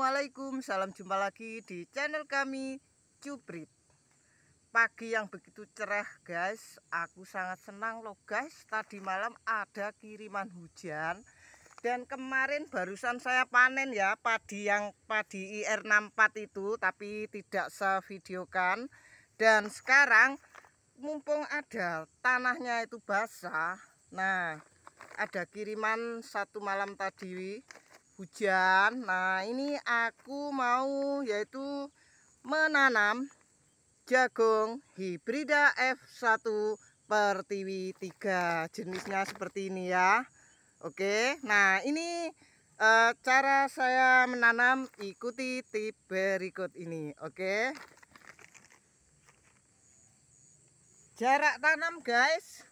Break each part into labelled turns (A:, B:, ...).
A: Assalamualaikum, salam jumpa lagi di channel kami Cubrit Pagi yang begitu cerah guys, aku sangat senang loh guys Tadi malam ada kiriman hujan Dan kemarin barusan saya panen ya padi yang padi IR64 itu Tapi tidak saya videokan Dan sekarang mumpung ada tanahnya itu basah Nah ada kiriman satu malam tadi hujan. Nah, ini aku mau yaitu menanam jagung hibrida F1 Pertiwi 3. Jenisnya seperti ini ya. Oke. Nah, ini e, cara saya menanam ikuti tip berikut ini. Oke. Jarak tanam, guys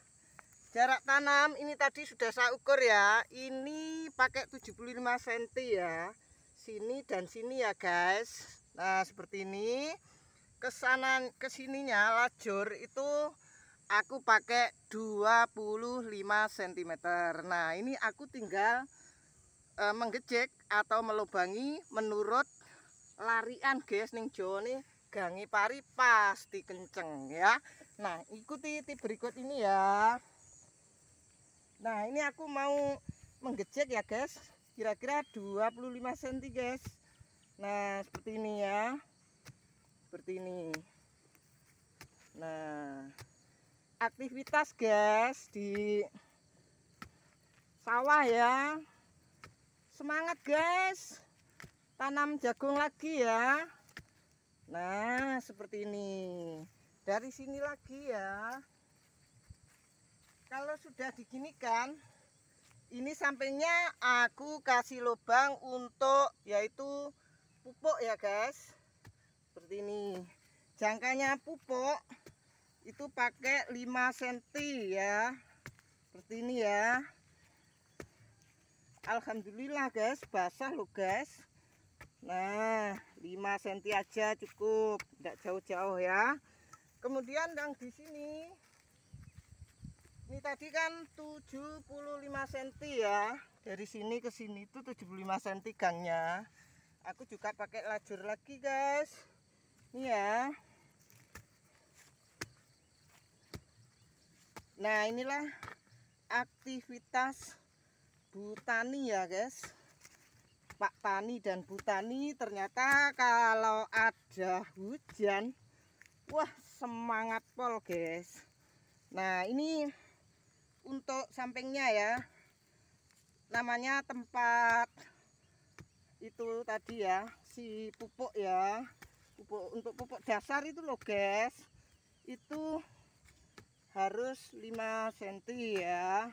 A: jarak tanam ini tadi sudah saya ukur ya ini pakai 75 cm ya sini dan sini ya guys nah seperti ini kesanan kesininya lajur itu aku pakai 25 cm nah ini aku tinggal e, menggejek atau melubangi menurut larian guys nih Joni gangi pari pasti kenceng ya nah ikuti tip berikut ini ya Nah ini aku mau menggecek ya guys Kira-kira 25 cm guys Nah seperti ini ya Seperti ini Nah aktivitas guys di sawah ya Semangat guys Tanam jagung lagi ya Nah seperti ini Dari sini lagi ya kalau sudah diginikan ini sampingnya aku kasih lubang untuk yaitu pupuk ya guys seperti ini jangkanya pupuk itu pakai 5 cm ya seperti ini ya Alhamdulillah guys basah loh guys nah 5 cm aja cukup tidak jauh-jauh ya kemudian yang di sini ini tadi kan 75 cm ya dari sini ke sini itu 75 cm gangnya aku juga pakai lajur lagi guys ini ya nah inilah aktivitas butani ya guys Pak Tani dan Butani ternyata kalau ada hujan wah semangat pol guys nah ini untuk sampingnya ya namanya tempat itu tadi ya si pupuk ya pupuk untuk pupuk dasar itu loh guys itu harus 5 cm ya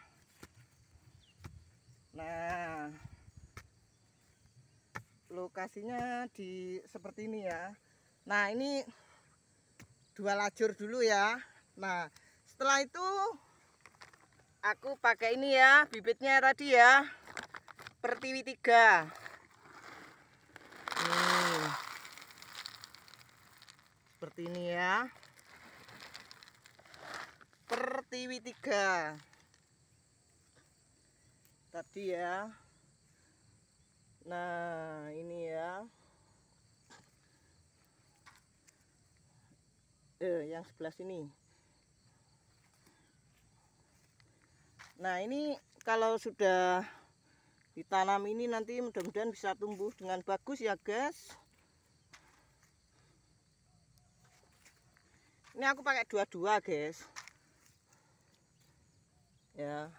A: nah lokasinya di seperti ini ya nah ini dua lajur dulu ya nah setelah itu aku pakai ini ya bibitnya tadi ya pertiwi tiga seperti ini ya pertiwi tiga tadi ya nah ini ya eh yang sebelah sini Nah ini kalau sudah ditanam ini nanti mudah-mudahan bisa tumbuh dengan bagus ya guys. Ini aku pakai dua-dua guys. Ya.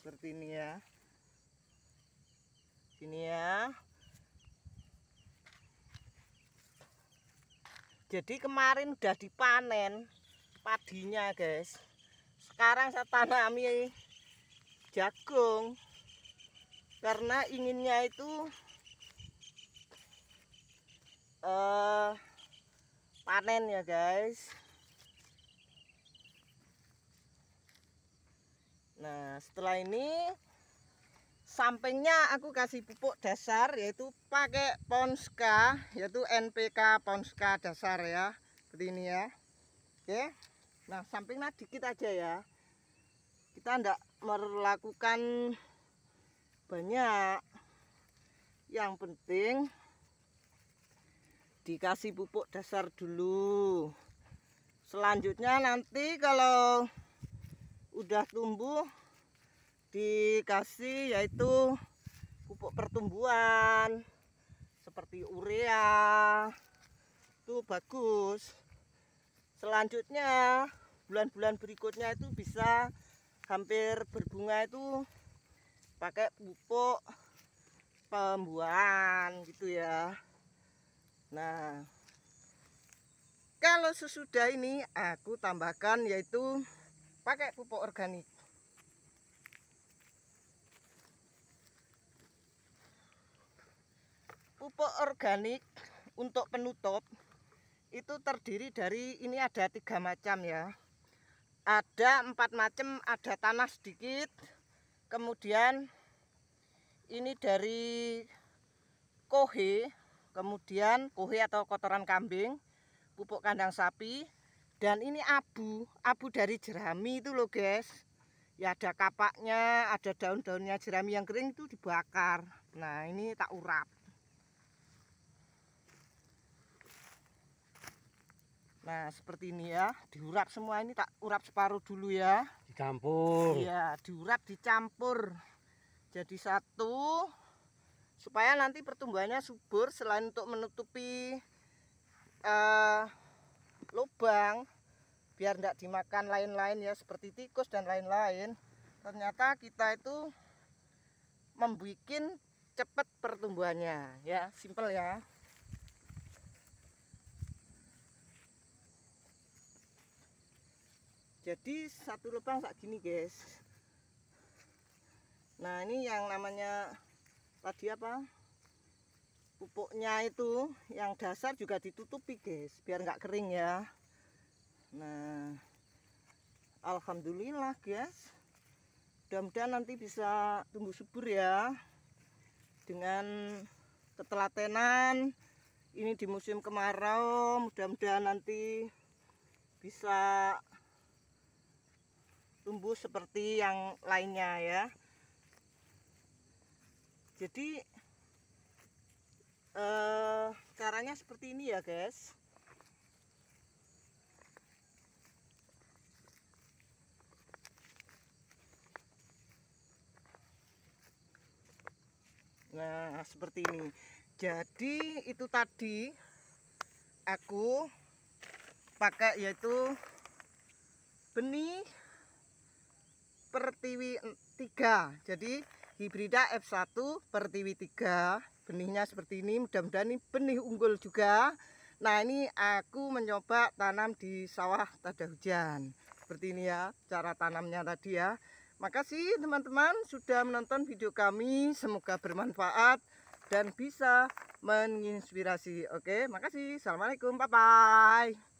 A: Seperti ini ya. ini ya. Jadi kemarin udah dipanen padinya guys sekarang saya tanami jagung karena inginnya itu uh, panen ya guys nah setelah ini sampingnya aku kasih pupuk dasar yaitu pakai ponska yaitu NPK ponska dasar ya seperti ini ya oke okay. Nah, sampingnya dikit aja ya. Kita tidak melakukan banyak. Yang penting dikasih pupuk dasar dulu. Selanjutnya nanti kalau udah tumbuh dikasih yaitu pupuk pertumbuhan seperti urea itu bagus selanjutnya bulan-bulan berikutnya itu bisa hampir berbunga itu pakai pupuk pembuahan gitu ya nah kalau sesudah ini aku tambahkan yaitu pakai pupuk organik pupuk organik untuk penutup itu terdiri dari ini ada tiga macam ya ada empat macam ada tanah sedikit kemudian ini dari kohe kemudian kohe atau kotoran kambing pupuk kandang sapi dan ini abu abu dari jerami itu loh guys ya ada kapaknya ada daun-daunnya jerami yang kering itu dibakar nah ini tak urap Nah, seperti ini ya. Diurap semua ini tak urap separuh dulu ya. Dicampur. Iya, diurap dicampur. Jadi satu supaya nanti pertumbuhannya subur selain untuk menutupi uh, lubang biar tidak dimakan lain-lain ya seperti tikus dan lain-lain. Ternyata kita itu membuat cepat pertumbuhannya ya, simple ya. jadi satu lubang kayak gini guys nah ini yang namanya tadi apa pupuknya itu yang dasar juga ditutupi guys biar nggak kering ya nah Alhamdulillah guys mudah-mudahan nanti bisa tumbuh subur ya dengan ketelatenan ini di musim kemarau mudah-mudahan nanti bisa tumbuh seperti yang lainnya ya jadi eh, caranya seperti ini ya guys Nah, seperti ini. Jadi itu tadi aku pakai yaitu benih pertiwi 3 jadi hibrida F1 pertiwi 3 benihnya seperti ini mudah-mudahan ini benih unggul juga nah ini aku mencoba tanam di sawah tada hujan seperti ini ya cara tanamnya tadi ya makasih teman-teman sudah menonton video kami semoga bermanfaat dan bisa menginspirasi oke makasih assalamualaikum bye bye